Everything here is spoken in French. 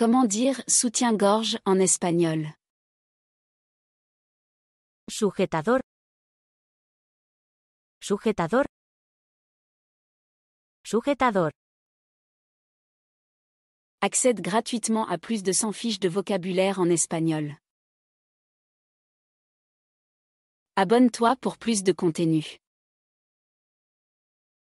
Comment dire soutien-gorge en espagnol Sujetador. Sujetador. Sujetador. Accède gratuitement à plus de 100 fiches de vocabulaire en espagnol. Abonne-toi pour plus de contenu.